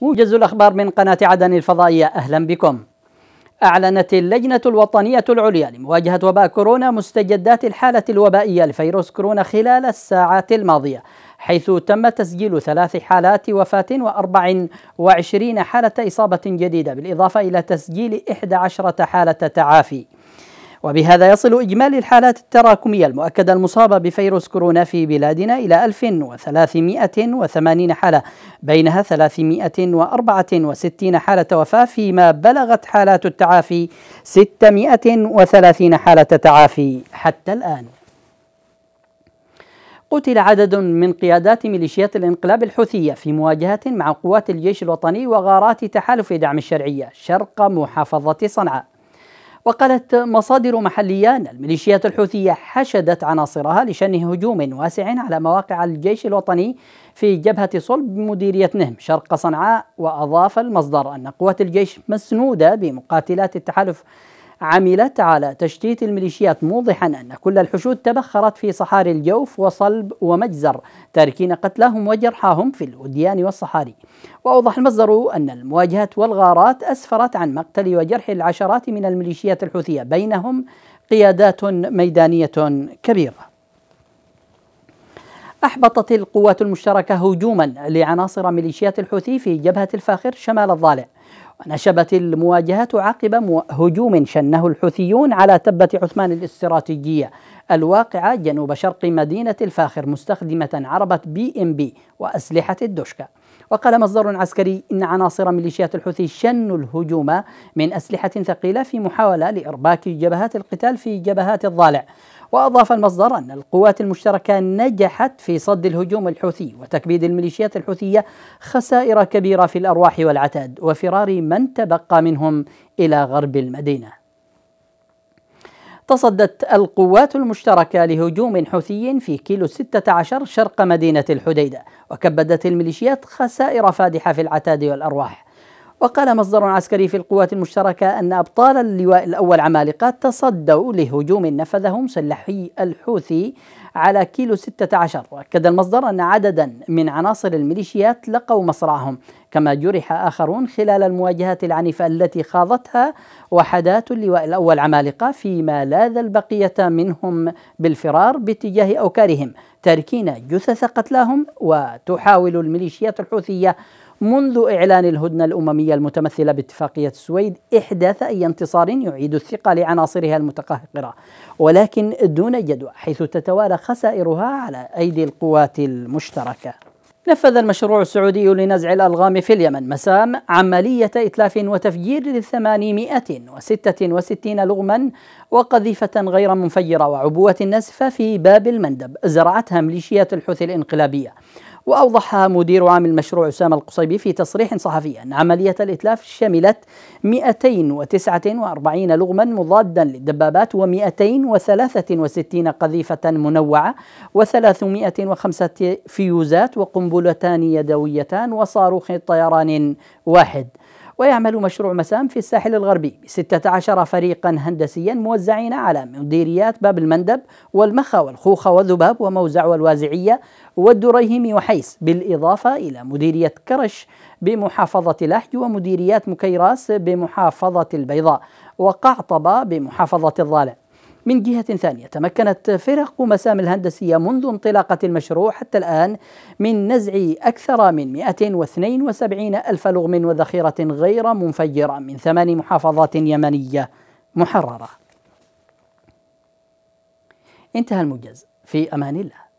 موجز الأخبار من قناة عدن الفضائية أهلا بكم أعلنت اللجنة الوطنية العليا لمواجهة وباء كورونا مستجدات الحالة الوبائية لفيروس كورونا خلال الساعات الماضية حيث تم تسجيل ثلاث حالات وفاة وأربع وعشرين حالة إصابة جديدة بالإضافة إلى تسجيل إحدى عشرة حالة تعافي وبهذا يصل إجمالي الحالات التراكمية المؤكدة المصابة بفيروس كورونا في بلادنا إلى 1380 حالة بينها 364 حالة وفاة فيما بلغت حالات التعافي 630 حالة تعافي حتى الآن قتل عدد من قيادات ميليشيات الانقلاب الحوثية في مواجهة مع قوات الجيش الوطني وغارات تحالف دعم الشرعية شرق محافظة صنعاء وقالت مصادر محلية أن الميليشيات الحوثية حشدت عناصرها لشن هجوم واسع على مواقع الجيش الوطني في جبهة صلب مديرية نهم شرق صنعاء وأضاف المصدر أن قوات الجيش مسنودة بمقاتلات التحالف عملت على تشتيت الميليشيات موضحا أن كل الحشود تبخرت في صحاري الجوف وصلب ومجزر تاركين قتلهم وجرحاهم في الوديان والصحاري وأوضح المصدر أن المواجهات والغارات أسفرت عن مقتل وجرح العشرات من الميليشيات الحوثية بينهم قيادات ميدانية كبيرة أحبطت القوات المشتركة هجوما لعناصر ميليشيات الحوثي في جبهة الفاخر شمال الضالع ونشبت المواجهات عقب هجوم شنه الحوثيون على تبة عثمان الاستراتيجية الواقعة جنوب شرق مدينة الفاخر مستخدمة عربة بي ام بي وأسلحة الدشكة وقال مصدر عسكري إن عناصر ميليشيات الحوثي شنوا الهجوم من أسلحة ثقيلة في محاولة لإرباك جبهات القتال في جبهات الضالع وأضاف المصدر أن القوات المشتركة نجحت في صد الهجوم الحوثي وتكبيد الميليشيات الحوثية خسائر كبيرة في الأرواح والعتاد وفرار من تبقى منهم إلى غرب المدينة تصدت القوات المشتركة لهجوم حوثي في كيلو 16 شرق مدينة الحديدة وكبدت الميليشيات خسائر فادحة في العتاد والأرواح وقال مصدر عسكري في القوات المشتركة أن أبطال اللواء الأول عمالقة تصدوا لهجوم نفذه مسلحي الحوثي على كيلو 16 وأكد المصدر أن عددا من عناصر الميليشيات لقوا مصرعهم كما جرح آخرون خلال المواجهات العنيفة التي خاضتها وحدات اللواء الأول عمالقة فيما لاذ البقية منهم بالفرار باتجاه أوكارهم تاركين جثث قتلاهم وتحاول الميليشيات الحوثية منذ إعلان الهدنة الأممية المتمثلة باتفاقية السويد إحداث أي انتصار يعيد الثقة لعناصرها المتقهقرة ولكن دون جدوى حيث تتوالى خسائرها على أيدي القوات المشتركة نفذ المشروع السعودي لنزع الألغام في اليمن مسام عملية إتلاف وتفجير للثمانمائة وستة وستين لغما وقذيفة غير منفجرة وعبوة نسفة في باب المندب زرعتها ميليشيات الحوثي الإنقلابية وأوضح مدير عام المشروع أسامة القصيبي في تصريح صحفي أن عملية الإتلاف شملت 249 لغما مضادا للدبابات و263 قذيفة منوعة و305 فيوزات وقنبلتان يدويتان وصاروخ طيران واحد ويعمل مشروع مسام في الساحل الغربي ب 16 فريقا هندسيا موزعين على مديريات باب المندب والمخا والخوخة والذباب وموزع والوازعية والدريهم وحيس بالإضافة إلى مديرية كرش بمحافظة لحج ومديريات مكيراس بمحافظة البيضاء وقعطبة بمحافظة الضالع من جهة ثانية تمكنت فرق مسام الهندسية منذ انطلاقة المشروع حتى الآن من نزع أكثر من 172 ألف لغم وذخيرة غير منفجرة من ثمان محافظات يمنية محررة انتهى الموجز في أمان الله